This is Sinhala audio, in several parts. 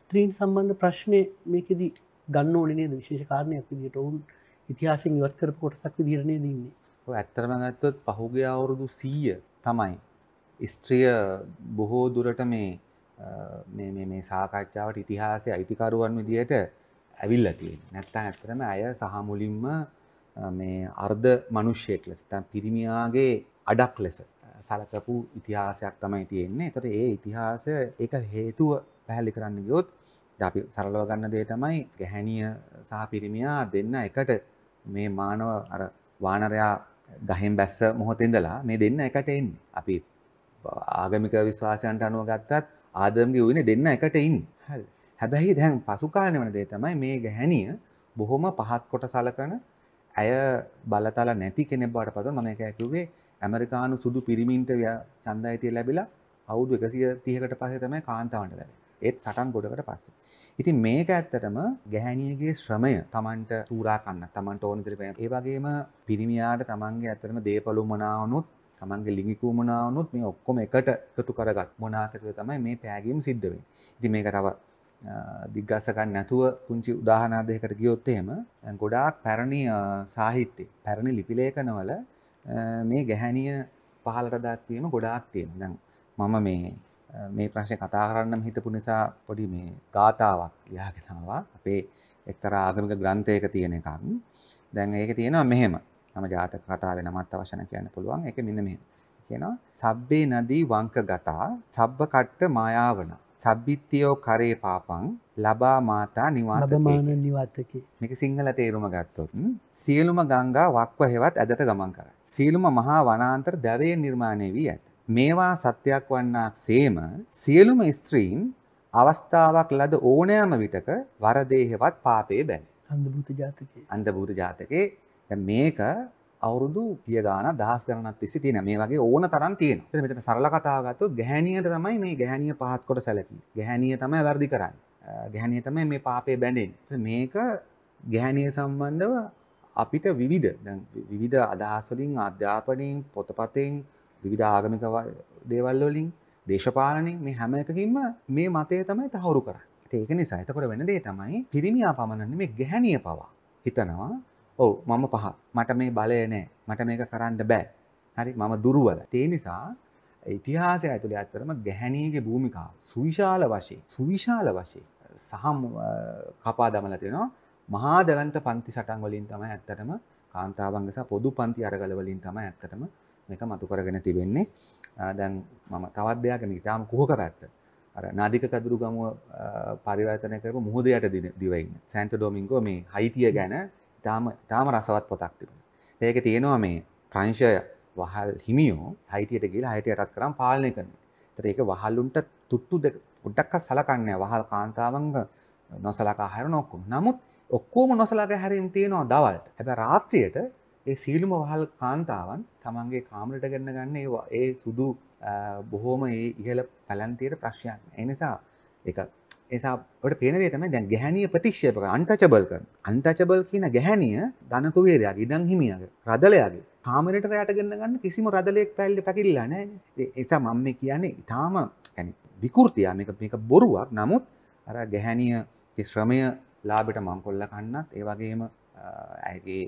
ස්ත්‍රීන් සම්බන්ධ ප්‍රශ්නය මේකෙදී ගන්න ඕලනේද විශේෂකාරණයක් විදිට ඔවුන් ඉතිහාසින් ඉවත් කර කොටසක් විදිරණය දන්නේ ඇත්තරම ගත්තොත් පහුගේ අවුරුදු සීය තමයි ස්ත්‍රිය බොහෝ දුරට මේ මේ සාකච්ඡාවට ඉතිහාසය අයිතිකරුවන් විදියට ඇවිල් ඇතිෙන් නැත්තා ඇත්තරම ඇය සහමුලින්ම මේ අර්ධ මනුෂ්‍යයෙක් ලෙස තැන් පිරිමියාගේ අඩක් ලෙස සලකපු ඉතිහාසයක් තමයි තියෙන්නේ. එතකොට ඒ ඉතිහාසය ඒක හේතුව පැහැදිලි කරන්න ගියොත් අපි සරලව ගන්න දේ තමයි ගැහණිය සහ පිරිමියා දෙන්න එකට මේ මානව අර වානරයා ගහෙන් බැස්ස මොහොතේ ඉඳලා මේ දෙන්න එකට එන්නේ. අපි ආගමික විශ්වාසයන්ට අනුව ගත්තත් ආදම්ගේ උයනේ දෙන්න එකට ඉන්නේ. හැබැයි දැන් පසු කාලේ වෙන දේ තමයි මේ ගැහණිය බොහොම පහත් කොට සලකන ඇය බලතල නැති කෙනෙක් බවට පත් වුණා. මම ඒක ඇහුවේ ඇමරිකානු සුදු පිරිමින්ට ඡන්ද අයිතිය ලැබිලා අවුරුදු 130කට පස්සේ තමයි කාන්තාවන්ට ලැබෙන්නේ. ඒත් සටන් ගොඩකට පස්සේ. ඉතින් මේක ඇත්තටම ගැහැණියගේ ශ්‍රමය Tamanට සූරා කන්න, Tamanට ඕන විදිහට වෙන. ඒ වගේම පිරිමියාට Tamanගේ ඇත්තටම දේපළු මනාවනොත් තමන්ගේ ලිංගික වුණාවනොත් මේ ඔක්කොම එකට එකතු කරගත් මොනාකටුව තමයි මේ පෑගීම සිද්ධ වෙන්නේ. ඉතින් මේක තව දිග්ගසකන් නැතුව පුංචි උදාහනාදයකට ගියොත් එහෙම ගොඩාක් පැරණි සාහිත්‍ය පැරණි ලිපිලේඛනවල මේ ගැහැණිය පහලට දක්වීම ගොඩාක් තියෙනවා. දැන් මම මේ මේ ප්‍රශ්නේ කතා කරන්නම් හිතපු නිසා පොඩි මේ ගාතාවක් ලියාගෙන ආවා. අපේ එක්තරා ආගමික ග්‍රන්ථයක තියෙන එකක්. දැන් ඒකේ තියෙනවා මෙහෙම. තම ජාතක කතාවේ නමත් අවශ්‍ය නැ කියන්න පුළුවන්. ඒක මෙන්න මෙහෙම. කියනවා සබ්බේ නදී වංක ගතා සබ්බ කට්ට මායාවනා සබ්බිත්තියෝ කරේ පාපං ලබා මාතා නිවාතකේ නිවාතකේ මේක සිංහල තේරුම ගත්තොත් සියලුම ගංගා වක්ව හෙවත් ඇදට ගමන් කරයි. සියලුම මහා වනාන්තර දැවයෙන් නිර්මාණය වී ඇත. මේවා සත්‍යයක් වන්නාක්සේම සියලුම ස්ත්‍රීන් අවස්ථාවක් ලද ඕනෑම විටක වරදේ හෙවත් පාපේ බැන. අන්ධභූත ජාතකයේ. අන්ධභූත ජාතකයේ මේක අවුරුදු පිය ගාන දහස් ගණනක් තිස්සේ තියෙන මේ වගේ ඕන තරම් තියෙනවා. එතන මෙතන සරල කතාව ගත්තොත් ගැහැණියට තමයි මේ ගැහැණිය පහත් කොට සැලකෙන්නේ. ගැහැණිය තමයි වැඩි කරන්නේ. ගැහැණිය තමයි මේ පාපේ බැඳෙන්නේ. මේක ගැහැණිය සම්බන්ධව අපිට විවිධ දැන් විවිධ අදහස් වලින් අධ්‍යාපනයෙන් පොතපතෙන් විවිධ ආගමික දේවල් වලින් දේශපාලනයෙන් මේ හැම එකකින්ම මේ මතය තමයි තහවුරු කරන්නේ. ඒක නිසා එතකොට වෙන දේ තමයි පිරිමියා පමණන්නේ මේ ගැහැණිය පවා හිතනවා ඔව් මම පහ. මට මේ බලය නෑ. මට මේක කරන්න බෑ. හරි මම දුර්වල. ඒ නිසා ඉතිහාසය ඇතුළේ ඇත්තරම ගැහැණියගේ භූමිකාව සුවිශාල වශයෙන් සුවිශාල වශයෙන් සහම් කපා දමලා තියෙනවා. මහා දවන්ත පන්ති සටන් වලින් තමයි ඇත්තටම කාන්තාවංග සහ පොදු පන්ති අරගල වලින් තමයි ඇත්තටම මේක මතු කරගෙන තිබෙන්නේ. දැන් මම තවත් දෙයක් මේ ඊටාම කුහක පැත්ත. අර නාදික කදුරු ගමුව පරිවර්තනය කරපු මුහුදයට දිව ඉන්න. සෑන්ටෝ ඩොමින්ගෝ මේ හයිතිය ගැන තාම තාම රසවත් පොතක් තිබුණ ඒක තියෙනවා මේ ප්‍රංශය වහල් හිමියෝ හයිතියට ගිල හයට යටත් කරම් පාලනය කරන තර ඒක වහල්ලුන්ට තුට්ටු දෙ උඩ්ඩක්ක සලකන්න වහල් කාන්තාවංග නොසලකා හැර නොක්කු නමුත් ඔක්කෝම නොසලක හැරීම් තියෙනවා දවල්ට හැබ රාත්‍රියයට ඒ සීලුම වහල් කාන්තාවන් තමන්ගේ කාමරට ගන්න ගන්න ඒවා ඒ සුදු බොහෝම ඒ ඉහළ පැලන්තියට ප්‍රශ්යන් එනිසා එක ඒසාට පේනදේ තමයි දැන් ගැහැනිය ප්‍රතික්ෂේපක අන්ටචබල් කරන අන්ටචබල් කියන ගැහැනිය ධනකුවේරයාගේ ඉඩම් හිමියගේ රදලයාගේ කාමරට රයට ගන්න ගන්න කිසිම රදලයෙක් පැල්ලි පැකිල්ලා නැහැ ඒසා මම මේ කියන්නේ ඊටාම يعني විකෘතිය මේක මේක බොරුවක් නමුත් අර ගැහැනිය ශ්‍රමය ලාභයට මංකොල්ල කන්නත් ඒ වගේම ඇගේ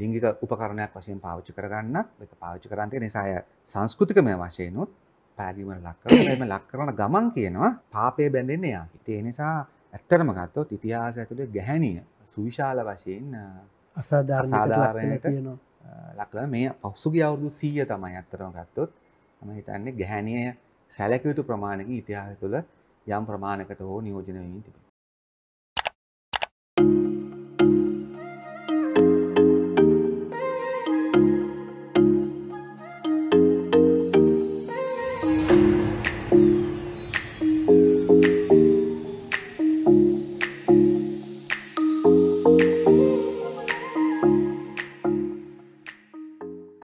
ලිංගික උපකරණයක් වශයෙන් පාවිච්චි කරගන්නත් ඒක පාවිච්චි කරන්නේ නිසා සංස්කෘතිකමය වශයෙන්ුත් පෑගීමට ලක්කරම ලක් කරන ගමන් කියනවා පාපය බැඳෙන්නේ යා හිතේ නිසා ඇත්තටම ගත්තොත් ඉතිහාස ඇතුළේ ගැහැණිය සුවිශාල වශයෙන් අසාධාරණයට ලක්කර මේ පසුගිය අවුරුදු 100 තමයි ඇත්තටම ගත්තොත් මම හිතන්නේ ගැහැණිය සැලකිය යුතු ප්‍රමාණයක ඉතිහාසය තුළ යම් ප්‍රමාණයකට හෝ නියෝජනය වෙමින් තිබෙනවා